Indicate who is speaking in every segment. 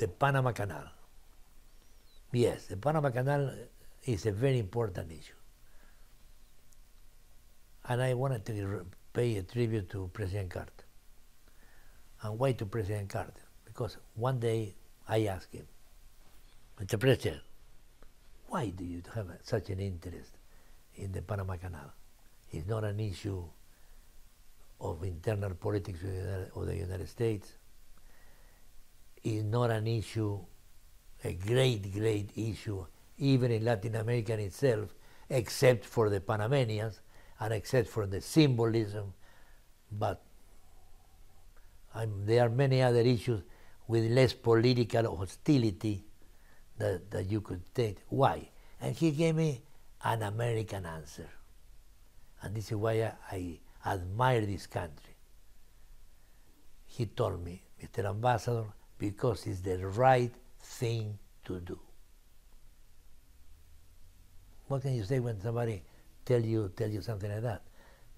Speaker 1: the Panama Canal. Yes, the Panama Canal is a very important issue. And I wanted to pay a tribute to President Carter. And why to President Carter? Because one day I asked him, Mr. President, why do you have such an interest in the Panama Canal? It's not an issue of internal politics of the United States is not an issue, a great, great issue, even in Latin America itself, except for the Panamanians and except for the symbolism. But I'm, there are many other issues with less political hostility that, that you could take. Why? And he gave me an American answer. And this is why I, I admire this country. He told me, Mr. Ambassador, because it's the right thing to do. What can you say when somebody tell you tell you something like that?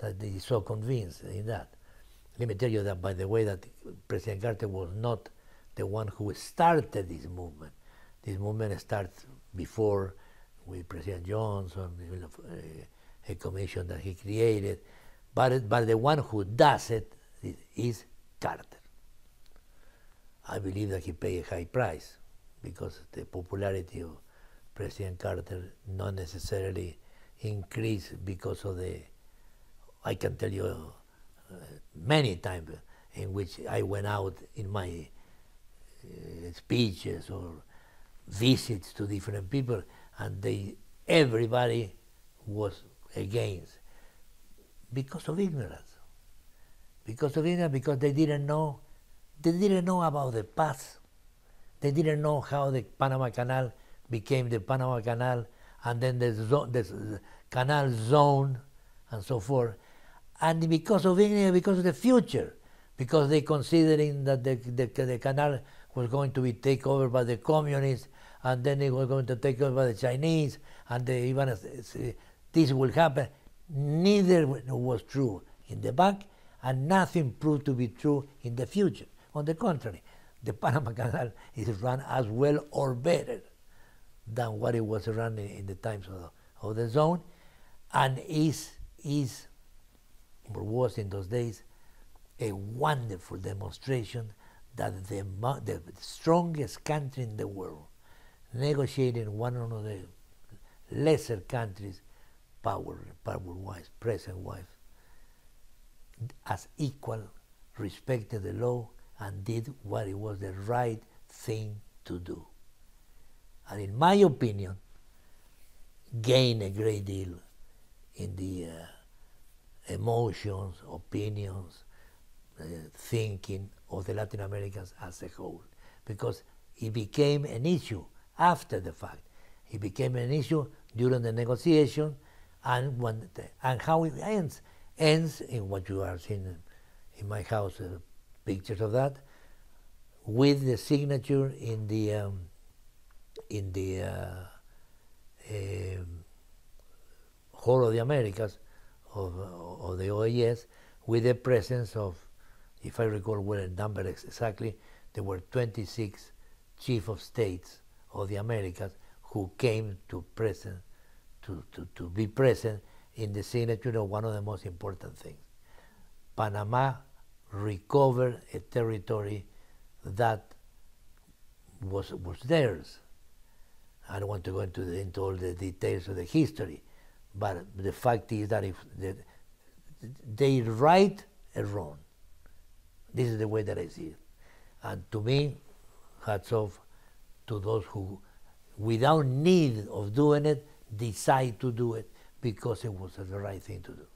Speaker 1: That he's so convinced in that. Let me tell you that by the way that President Carter was not the one who started this movement. This movement starts before with President Johnson, eh, a commission that he created. But, but the one who does it is Carter. I believe that he paid a high price because the popularity of President Carter not necessarily increased because of the, I can tell you uh, many times uh, in which I went out in my uh, speeches or visits to different people and they, everybody was against because of ignorance. Because of ignorance, because they didn't know they didn't know about the past. They didn't know how the Panama Canal became the Panama Canal and then the, the canal zone and so forth. And because of England, because of the future, because they considering that the, the, the canal was going to be taken over by the communists and then it was going to take over by the Chinese and they even uh, uh, this will happen. Neither was true in the back and nothing proved to be true in the future. On the contrary, the Panama Canal is run as well or better than what it was run in, in the times of the, of the zone, and is, is or was in those days a wonderful demonstration that the, the strongest country in the world negotiating one of the lesser countries power power wise present wise as equal respected the law and did what it was the right thing to do. And in my opinion, gained a great deal in the uh, emotions, opinions, uh, thinking of the Latin Americans as a whole, because it became an issue after the fact. It became an issue during the negotiation, and when the, and how it ends ends in what you are seeing in my house. Uh, pictures of that with the signature in the um, in the uh, whole um, of the Americas of, uh, of the OAS with the presence of, if I recall well in number exactly, there were 26 chief of states of the Americas who came to present to, to, to be present in the signature of one of the most important things. Panama recover a territory that was, was theirs. I don't want to go into, the, into all the details of the history, but the fact is that if the, they right a wrong, this is the way that I see it. And to me, hats off to those who, without need of doing it, decide to do it because it was the right thing to do.